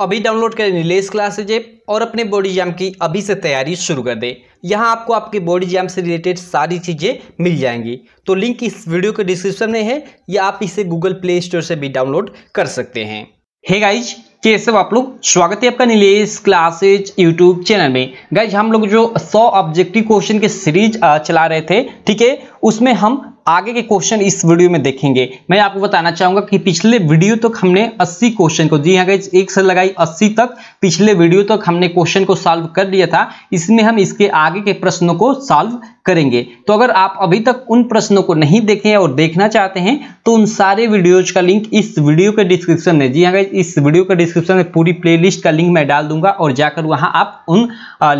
अभी डाउनलोड करें रिलेस classes app और अपने बॉडी एग्जाम की अभी से तैयारी शुरू कर दें यहाँ आपको आपके बॉडी एग्जाम से रिलेटेड सारी चीज़ें मिल जाएंगी तो लिंक इस वीडियो के डिस्क्रिप्शन में है या आप इसे गूगल प्ले स्टोर से भी डाउनलोड कर सकते हैं हे गाइज कैसे आप लोग स्वागत है आपका नीलेश क्लासेज यूट्यूब चैनल में गाइज हम लोग जो 100 ऑब्जेक्टिव क्वेश्चन के सीरीज चला रहे थे ठीक है उसमें हम आगे के क्वेश्चन इस वीडियो में देखेंगे मैं आपको बताना चाहूंगा कि पिछले वीडियो तक तो हमने 80 क्वेश्चन को जी हाँ एक से लगाई 80 तक पिछले वीडियो तक तो हमने क्वेश्चन को सॉल्व कर लिया था इसमें हम इसके आगे के प्रश्नों को सॉल्व करेंगे तो अगर आप अभी तक उन प्रश्नों को नहीं देखें और देखना चाहते हैं तो उन सारे वीडियोज का लिंक इस वीडियो के डिस्क्रिप्शन में जी हाँ इस वीडियो के डिस्क्रिप्शन में पूरी प्ले का लिंक मैं डाल दूंगा और जाकर वहां आप उन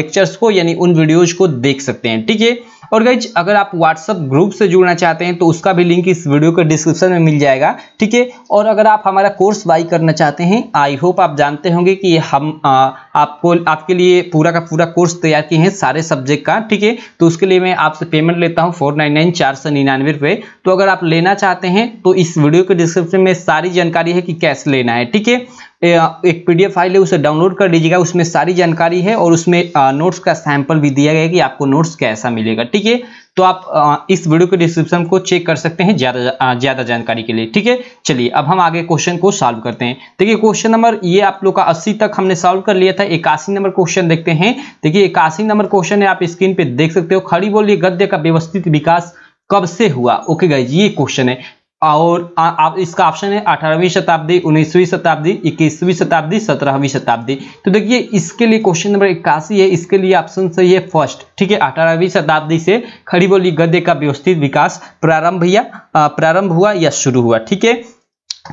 लेक्चर्स को यानी उन वीडियोज को देख सकते हैं ठीक है और गाइज अगर आप व्हाट्सअप ग्रुप से जुड़ना चाहते हैं तो उसका भी लिंक इस वीडियो के डिस्क्रिप्शन में मिल जाएगा ठीक है और अगर आप हमारा कोर्स बाई करना चाहते हैं आई होप आप जानते होंगे कि हम आ, आपको आपके लिए पूरा का पूरा कोर्स तैयार किए हैं सारे सब्जेक्ट का ठीक है तो उसके लिए मैं आपसे पेमेंट लेता हूँ फोर नाइन नाइन चार सौ निन्यानवे रुपये तो अगर आप लेना चाहते हैं तो इस वीडियो के डिस्क्रिप्शन में सारी जानकारी है कि कैसे लेना है ठीक है एक पीडीएफ फाइल है उसे डाउनलोड कर लीजिएगा उसमें सारी जानकारी है और उसमें नोट्स का सैंपल भी दिया गया है कि आपको नोट्स कैसा मिलेगा ठीक है तो आप इस वीडियो के डिस्क्रिप्शन को चेक कर सकते हैं ज़्यादा ज़्यादा जानकारी के लिए ठीक है चलिए अब हम आगे क्वेश्चन को सॉल्व करते हैं देखिए क्वेश्चन नंबर ये आप लोग का अस्सी तक हमने सॉल्व कर लिया था इक्यासी नंबर क्वेश्चन देखते हैं देखिए इक्यासी नंबर क्वेश्चन है आप स्क्रीन पर देख सकते हो खड़ी बोलिए गद्य का व्यवस्थित विकास कब से हुआ ओके गाइज ये क्वेश्चन है और आ, आ, इसका ऑप्शन है अठारहवीं शताब्दी उन्नीसवीं शताब्दी इक्कीसवीं शताब्दी सत्रहवीं शताब्दी तो देखिए इसके लिए क्वेश्चन नंबर इक्यासी है इसके लिए ऑप्शन सही है फर्स्ट ठीक है अठारहवीं शताब्दी से खड़ी बोली गद्य का व्यवस्थित विकास प्रारंभ या प्रारंभ हुआ या शुरू हुआ ठीक है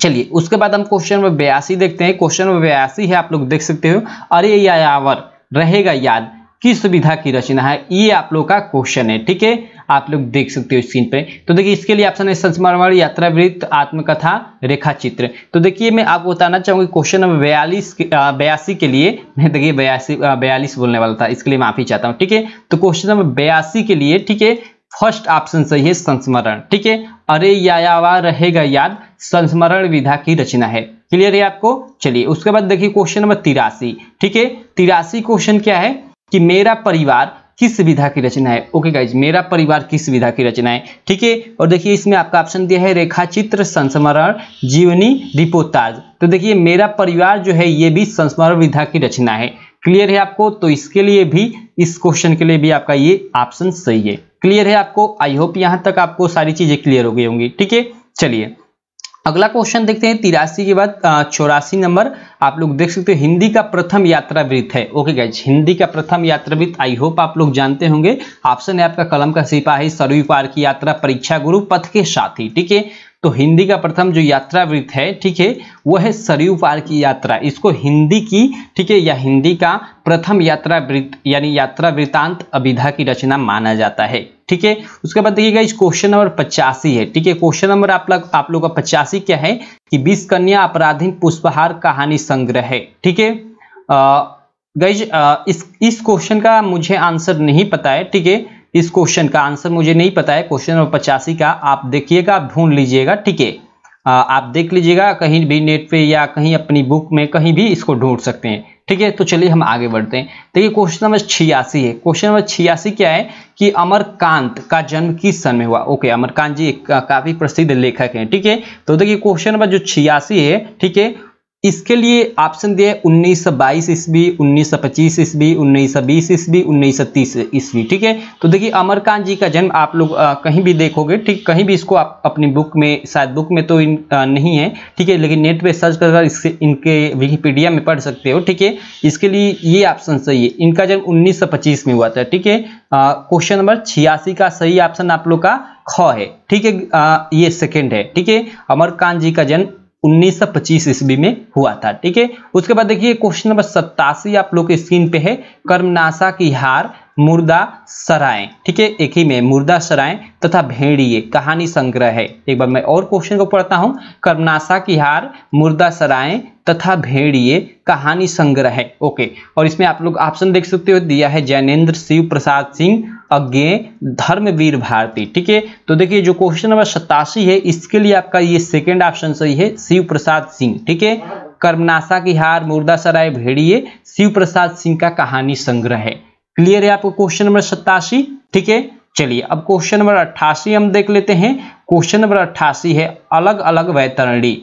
चलिए उसके बाद हम क्वेश्चन नंबर बयासी देखते हैं क्वेश्चन नंबर बयासी है आप लोग देख सकते हो अरे यावर रहेगा याद की सुविधा की रचना है ये आप लोग का क्वेश्चन है ठीक है आप लोग देख सकते हो स्क्रीन पे तो देखिए इसके लिए ऑप्शन है संस्मरण यात्रा वृत्त आत्मकथा रेखा चित्र तो देखिए मैं आपको बताना चाहूंगी क्वेश्चन नंबर बयालीस बयासी के लिए मैं देखिए बयासी बयालीस बोलने वाला था इसके लिए माफी चाहता हूँ ठीक है तो क्वेश्चन नंबर बयासी के लिए ठीक है फर्स्ट ऑप्शन सही है संस्मरण ठीक है अरे यायावा रहेगा याद संस्मरण विधा की रचना है क्लियर है आपको चलिए उसके बाद देखिए क्वेश्चन नंबर तिरासी ठीक है तिरासी क्वेश्चन क्या है कि मेरा परिवार किस विधा की रचना है ओके गाइज मेरा परिवार किस विधा की रचना है ठीक है और देखिए इसमें आपका ऑप्शन दिया है रेखा चित्र संस्मरण जीवनी रिपोताज तो देखिए मेरा परिवार जो है ये भी संस्मरण विधा की रचना है क्लियर है आपको तो इसके लिए भी इस क्वेश्चन के लिए भी आपका ये ऑप्शन सही है क्लियर है आपको आई होप यहां तक आपको सारी चीज़ें क्लियर हो गई होंगी ठीक है चलिए अगला क्वेश्चन देखते हैं तिरासी के बाद चौरासी नंबर आप लोग देख सकते हैं हिंदी का प्रथम यात्रा वृत्त है ओके गाइज हिंदी का प्रथम यात्रा वृत्त आई होप आप लोग जानते होंगे ऑप्शन है आपका कलम का सिपाही सरवी पार की यात्रा परीक्षा गुरु पथ के साथी ठीक है तो हिंदी का प्रथम जो यात्रा वृत्त है ठीक है वह है सरयू पार की यात्रा इसको हिंदी की ठीक है या हिंदी का प्रथम यात्रा वृत्त यानी यात्रा वृत्तांत अभिधा की रचना माना जाता है ठीक है उसके बाद देखिएगा इस क्वेश्चन नंबर पचासी है ठीक है क्वेश्चन नंबर आप लोग आप लोग का पचासी क्या है कि बीस कन्या अपराधी पुष्पहार कहानी संग्रह है ठीक है गई इस इस क्वेश्चन का मुझे आंसर नहीं पता है ठीक है इस क्वेश्चन का आंसर मुझे नहीं पता है क्वेश्चन नंबर पचासी का आप देखिएगा आप ढूंढ लीजिएगा ठीक है आप देख लीजिएगा कहीं भी नेट पे या कहीं अपनी बुक में कहीं भी इसको ढूंढ सकते हैं ठीक है तो चलिए हम आगे बढ़ते हैं देखिए क्वेश्चन नंबर छियासी है क्वेश्चन नंबर छियासी क्या है कि अमरकांत का जन्म किस सन में हुआ ओके अमरकांत जी काफ़ी प्रसिद्ध लेखक हैं ठीक है तो देखिए क्वेश्चन नंबर जो छियासी है ठीक है इसके लिए ऑप्शन दिया है उन्नीस सौ बाईस ईस्वी उन्नीस सौ पच्चीस ईस्वी उन्नीस सौ बीस ईस्वी उन्नीस सौ तीस ईस्वी ठीक है तो देखिए अमरकांत जी का जन्म आप लोग कहीं भी देखोगे ठीक कहीं भी इसको आप अपनी बुक में शायद बुक में तो इन, आ, नहीं है ठीक है लेकिन नेट पे सर्च कर इससे इनके विकीपीडिया में पढ़ सकते हो ठीक है इसके लिए ये ऑप्शन सही है इनका जन्म उन्नीस में हुआ था ठीक है क्वेश्चन नंबर छियासी का सही ऑप्शन आप लोग का ख है ठीक है ये सेकेंड है ठीक है अमरकांत जी का जन्म 1925 ईस्वी में हुआ था ठीक है उसके बाद देखिए क्वेश्चन नंबर सत्तासी आप लोग के स्क्रीन पे है कर्मनाशा की हार मुर्दा सराय ठीक है एक ही में मुर्दा सराय तथा भेड़िए कहानी संग्रह है एक बार मैं और क्वेश्चन को पढ़ता हूं कर्मनाशा की हार मुर्दा सराय तथा भेड़िए कहानी संग्रह है ओके और इसमें आप लोग ऑप्शन देख सकते हो दिया है जैनेन्द्र शिव प्रसाद सिंह अज्ञे धर्मवीर भारती ठीक है तो देखिए जो क्वेश्चन नंबर सतासी है इसके लिए आपका ये सेकेंड ऑप्शन सही है शिव प्रसाद सिंह ठीक है कर्मनाशा की हार मुर्दा सराय भेड़िए शिव प्रसाद सिंह का कहानी संग्रह है क्लियर है आपको क्वेश्चन नंबर सतासी ठीक है चलिए अब क्वेश्चन नंबर अट्ठासी हम देख लेते हैं क्वेश्चन नंबर अट्ठासी है अलग अलग वैतरणी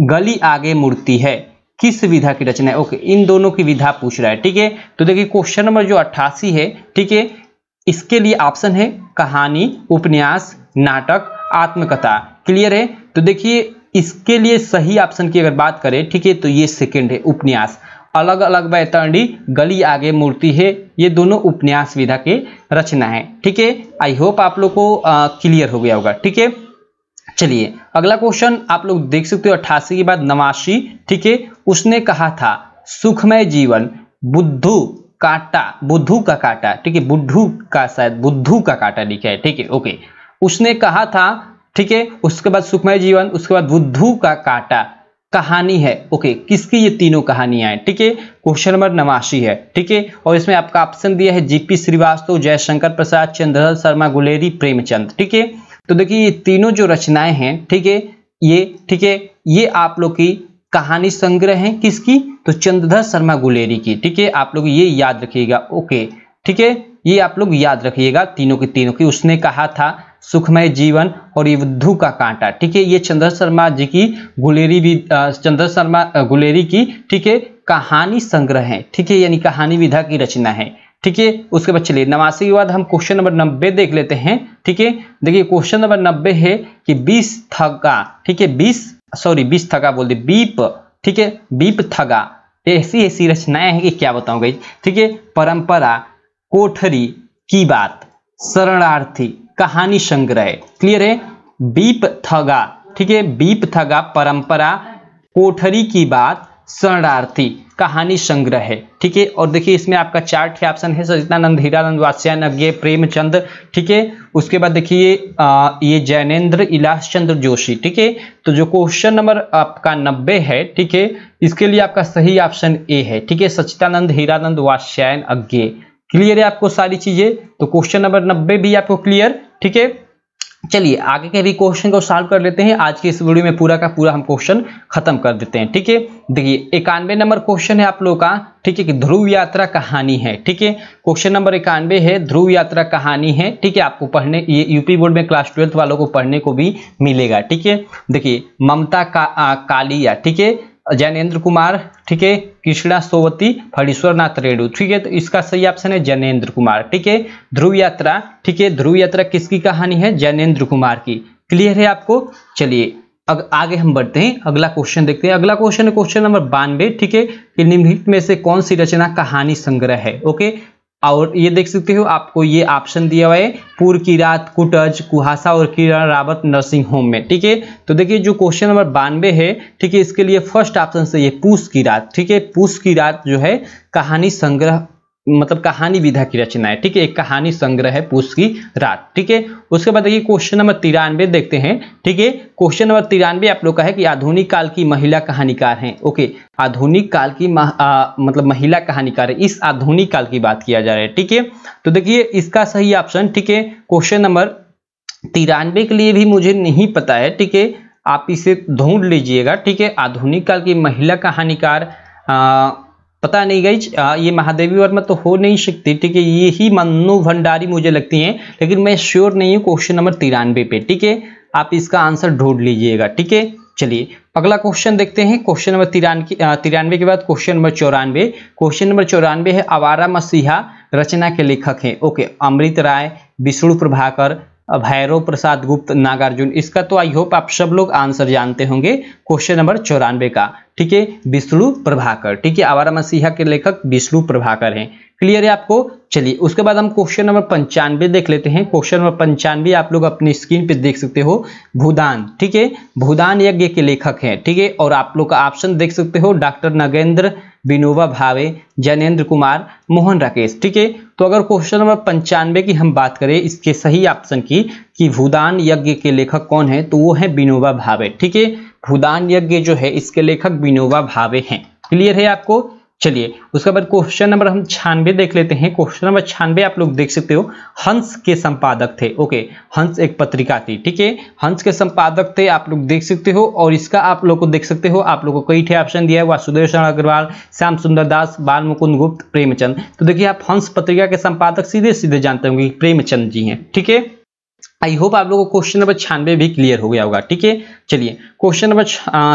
गली आगे मूर्ति है किस विधा की रचना है ओके इन दोनों की विधा पूछ रहा है ठीक है तो देखिए क्वेश्चन नंबर जो अट्ठासी है ठीक है इसके लिए ऑप्शन है कहानी उपन्यास नाटक आत्मकथा क्लियर है तो देखिए इसके लिए सही ऑप्शन की अगर बात करें ठीक है तो ये सेकंड है उपन्यास अलग अलग बैतरणी गली आगे मूर्ति है ये दोनों उपन्यास विधा के रचना है ठीक है आई होप आप लोग को क्लियर हो गया होगा ठीक है चलिए अगला क्वेश्चन आप लोग देख सकते हो अट्ठासी के बाद नवासी ठीक है उसने कहा था सुखमय जीवन बुद्धू काटा बुद्धू का काटा ठीक है बुद्धू का शायद बुद्धू का काटा लिखा है ठीक है ओके उसने कहा था ठीक है उसके बाद सुखमय जीवन उसके बाद बुद्धू का काटा कहानी है ओके किसकी ये तीनों कहानियां हैं ठीक है क्वेश्चन नंबर नवासी है ठीक है और इसमें आपका ऑप्शन दिया है जीपी श्रीवास्तव जयशंकर प्रसाद चंद्रधर शर्मा गुलेरी प्रेमचंद ठीक है तो देखिए ये तीनों जो रचनाएं हैं ठीक है ये ठीक है ये आप लोग की कहानी संग्रह है किसकी तो चंद्रधर शर्मा गुलेरी की ठीक है आप लोग ये याद रखिएगा ओके ठीक है ये आप लोग याद रखिएगा तीनों के तीनों की उसने कहा था सुखमय जीवन और ये युद्धू का कांटा ठीक है ये चंद्र शर्मा जी की गुलेरी भी चंद्र शर्मा गुलेरी की ठीक है कहानी संग्रह है ठीक है यानी कहानी विधा की रचना है ठीक है उसके बाद चलिए नवासी के बाद हम क्वेश्चन नंबर नब्बे देख लेते हैं ठीक है देखिए क्वेश्चन नंबर नब्बे है कि बीस थका ठीक है बीस सॉरी बीस थका बोल दिए बीप ठीक है बीप थगा ऐसी ऐसी रचनाएं हैं कि क्या बताऊंगा ठीक है परंपरा कोठरी की बात शरणार्थी कहानी संग्रह क्लियर है बीप थगा ठीक है बीप थगा परंपरा कोठरी की बात शरणार्थी कहानी संग्रह है ठीक है और देखिए इसमें आपका चार ठे ऑप्शन है सजितानंद हीरानंद वास्यान अज्ञे प्रेमचंद ठीक है उसके बाद देखिए ये जैनेन्द्र इलास चंद्र जोशी ठीक है तो जो क्वेश्चन नंबर आपका नब्बे है ठीक है इसके लिए आपका सही ऑप्शन ए है ठीक है सचितानंद हीरानंद वास्यायन अज्ञे क्लियर है आपको सारी चीजें तो क्वेश्चन नंबर नब्बे भी आपको क्लियर ठीक है चलिए आगे के भी क्वेश्चन को सॉल्व कर लेते हैं आज की इस वीडियो में पूरा का पूरा हम क्वेश्चन खत्म कर देते हैं ठीक है देखिए इक्यानवे नंबर क्वेश्चन है आप लोगों का ठीक है कि ध्रुव यात्रा कहानी है ठीक है क्वेश्चन नंबर इक्यानवे है ध्रुव यात्रा कहानी है ठीक है आपको पढ़ने ये यूपी बोर्ड में क्लास ट्वेल्थ वालों को पढ़ने को भी मिलेगा ठीक है देखिए ममता का आ, कालिया ठीक है जैनेन्द्र कुमार ठीक है कृष्णा सोवती नाथ रेणु ठीक है तो इसका सही ऑप्शन है जैनेन्द्र कुमार ठीक है ध्रुव यात्रा ठीक है ध्रुव यात्रा किसकी कहानी है जैनेन्द्र कुमार की क्लियर है आपको चलिए अग, आगे हम बढ़ते हैं अगला क्वेश्चन देखते हैं अगला क्वेश्चन है क्वेश्चन नंबर बानवे ठीक है कि निम्नलिखित में से कौन सी रचना कहानी संग्रह है ओके और ये देख सकते हो आपको ये ऑप्शन दिया हुआ है पूर्व की रात कुटज कुहासा और किरण रावत नर्सिंग होम में ठीक है तो देखिए जो क्वेश्चन नंबर बानवे है ठीक है इसके लिए फर्स्ट ऑप्शन से ये पूस की रात ठीक है पूस की रात जो है कहानी संग्रह मतलब कहानी विधा की रचना है ठीक है एक कहानी संग्रह है पूस की रात ठीक है उसके बाद देखिए क्वेश्चन नंबर तिरानवे देखते हैं ठीक है क्वेश्चन नंबर तिरानवे आप लोग का है कि आधुनिक काल की महिला कहानीकार हैं ओके आधुनिक काल की मह, आ, मतलब महिला कहानीकार है इस आधुनिक काल की बात किया जा रहा है ठीक है तो देखिए इसका सही ऑप्शन ठीक है क्वेश्चन नंबर तिरानवे के लिए भी मुझे नहीं पता है ठीक है आप इसे ढूंढ लीजिएगा ठीक है आधुनिक काल की महिला कहानीकार पता नहीं गई ये महादेवी वर्मा तो हो नहीं सकती ठीक है ये ही मन्नू भंडारी मुझे लगती हैं लेकिन मैं श्योर नहीं हूँ क्वेश्चन नंबर तिरानवे पे ठीक है आप इसका आंसर ढूंढ लीजिएगा ठीक है चलिए अगला क्वेश्चन देखते हैं क्वेश्चन नंबर तिरान तिरानवे के बाद क्वेश्चन नंबर चौरानवे क्वेश्चन नंबर चौरानवे है आवारा मसीहा रचना के लेखक हैं ओके अमृत राय विष्णु प्रभाकर भैरव प्रसाद गुप्त नागार्जुन इसका तो आई होप आप सब लोग आंसर जानते होंगे क्वेश्चन नंबर चौरानवे का ठीक है विष्णु प्रभाकर ठीक है आवारा मसीहा के लेखक विष्णु प्रभाकर हैं क्लियर है आपको चलिए उसके बाद हम क्वेश्चन नंबर पंचानवे देख लेते हैं क्वेश्चन नंबर पंचानवे आप लोग अपनी स्क्रीन पे देख सकते हो भूदान ठीक है भूदान यज्ञ के लेखक हैं ठीक है और आप लोग का ऑप्शन देख सकते हो डॉक्टर नगेंद्र विनोबा भावे जैनेन्द्र कुमार मोहन राकेश ठीक है तो अगर क्वेश्चन नंबर पंचानवे की हम बात करें इसके सही ऑप्शन की कि भूदान यज्ञ के लेखक कौन है तो वो है विनोबा भावे ठीक है भूदान यज्ञ जो है इसके लेखक विनोबा भावे हैं क्लियर है आपको चलिए उसके बाद क्वेश्चन नंबर हम छानबे देख लेते हैं क्वेश्चन नंबर छानबे आप लोग देख सकते हो हंस के संपादक थे ओके हंस एक पत्रिका थी ठीक है हंस के संपादक थे आप लोग देख सकते हो और इसका आप लोग को देख सकते हो आप लोग को कई ठे ऑप्शन दिया है वासुदेव शरण अग्रवाल श्याम सुंदर दास बाल मुकुंद गुप्त प्रेमचंद तो देखिए आप हंस पत्रिका के संपादक सीधे सीधे जानते होंगे प्रेमचंद जी हैं ठीक है थीके? आई होप आप लोगों को क्वेश्चन नंबर छियानवे भी क्लियर हो गया होगा ठीक है चलिए क्वेश्चन नंबर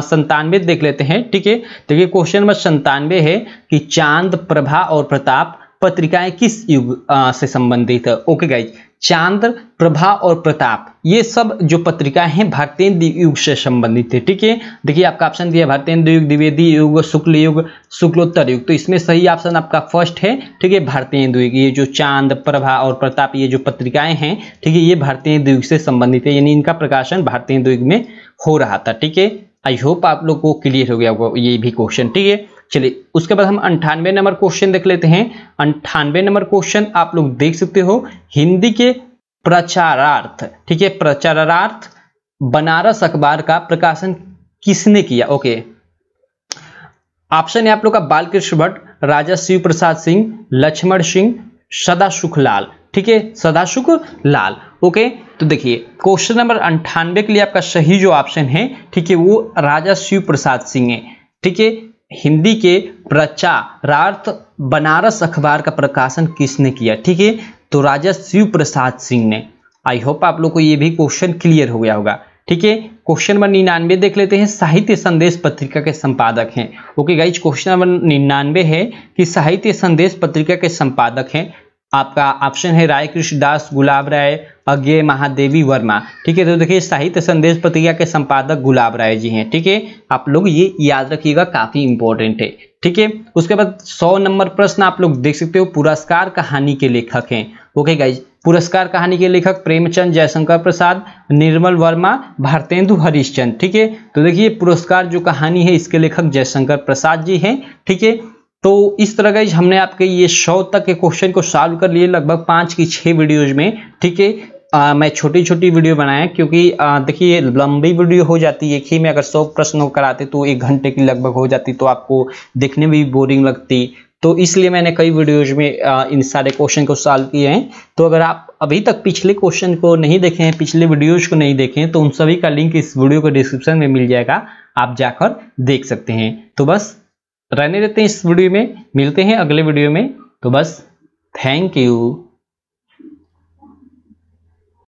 संतानवे देख लेते हैं ठीक है देखिए क्वेश्चन नंबर संतानवे है कि चांद प्रभा और प्रताप पत्रिकाएं किस युग आ, से संबंधित है ओके गाइज चांद्र प्रभा और प्रताप ये सब जो पत्रिकाएं हैं भारतीय युग से संबंधित है ठीक है देखिए आपका ऑप्शन दिया भारतीय युग द्विवेदी युग शुक्ल युग शुक्लोत्तर युग तो इसमें सही ऑप्शन आपका फर्स्ट है ठीक है भारतीय युग ये जो चांद प्रभा और प्रताप ये जो पत्रिकाएं हैं ठीक है ये भारतीय युग से संबंधित है यानी इनका प्रकाशन भारतीय युग में हो रहा था ठीक है आई होप आप लोग को क्लियर हो गया ये भी क्वेश्चन ठीक है चलिए उसके बाद हम अंठानवे नंबर क्वेश्चन देख लेते हैं अंठानवे नंबर क्वेश्चन आप लोग देख सकते हो हिंदी के प्रचारार्थ ठीक है प्रचारार्थ बनारस अखबार का प्रकाशन किसने किया ओके ऑप्शन है आप लोग का बालकृष्ण भट्ट राजा शिव प्रसाद सिंह लक्ष्मण सिंह सदासुख लाल ठीक है सदासुख लाल ओके तो देखिए क्वेश्चन नंबर अंठानवे के लिए आपका सही जो ऑप्शन है ठीक है वो राजा शिव प्रसाद सिंह है ठीक है हिंदी के प्रचारार्थ बनारस अखबार का प्रकाशन किसने किया ठीक है तो राजा शिव प्रसाद सिंह ने आई होप आप लोग को ये भी क्वेश्चन क्लियर हो गया होगा ठीक है क्वेश्चन नंबर निन्यानवे देख लेते हैं साहित्य संदेश पत्रिका के संपादक हैं ओके गाइज क्वेश्चन नंबर निन्यानवे है कि साहित्य संदेश पत्रिका के संपादक हैं आपका ऑप्शन है राय कृष्ण दास गुलाब राय अज्ञे महादेवी वर्मा ठीक है तो देखिए साहित्य संदेश पत्रिका के संपादक गुलाब राय जी हैं ठीक है आप लोग ये याद रखिएगा काफी इंपॉर्टेंट है ठीक है उसके बाद सौ नंबर प्रश्न आप लोग देख सकते हो पुरस्कार कहानी के लेखक हैं ओके गाइज पुरस्कार कहानी के लेखक प्रेमचंद जयशंकर प्रसाद निर्मल वर्मा भारतेंदु हरिश्चंद ठीक है तो देखिए पुरस्कार जो कहानी है इसके लेखक जयशंकर प्रसाद जी हैं ठीक है तो इस तरह का हमने आपके ये सौ तक के क्वेश्चन को सॉल्व कर लिए लगभग पाँच की छः वीडियोज में ठीक है आ, मैं छोटी छोटी वीडियो बनाया क्योंकि देखिए लंबी वीडियो हो जाती है कि मैं अगर सौ प्रश्न कराते तो एक घंटे की लगभग हो जाती तो आपको देखने में भी बोरिंग लगती तो इसलिए मैंने कई वीडियोज में आ, इन सारे क्वेश्चन को सॉल्व किए हैं तो अगर आप अभी तक पिछले क्वेश्चन को नहीं देखे हैं पिछले वीडियोज को नहीं देखे हैं तो उन सभी का लिंक इस वीडियो को डिस्क्रिप्शन में मिल जाएगा आप जाकर देख सकते हैं तो बस रहने देते हैं इस वीडियो में मिलते हैं अगले वीडियो में तो बस थैंक यू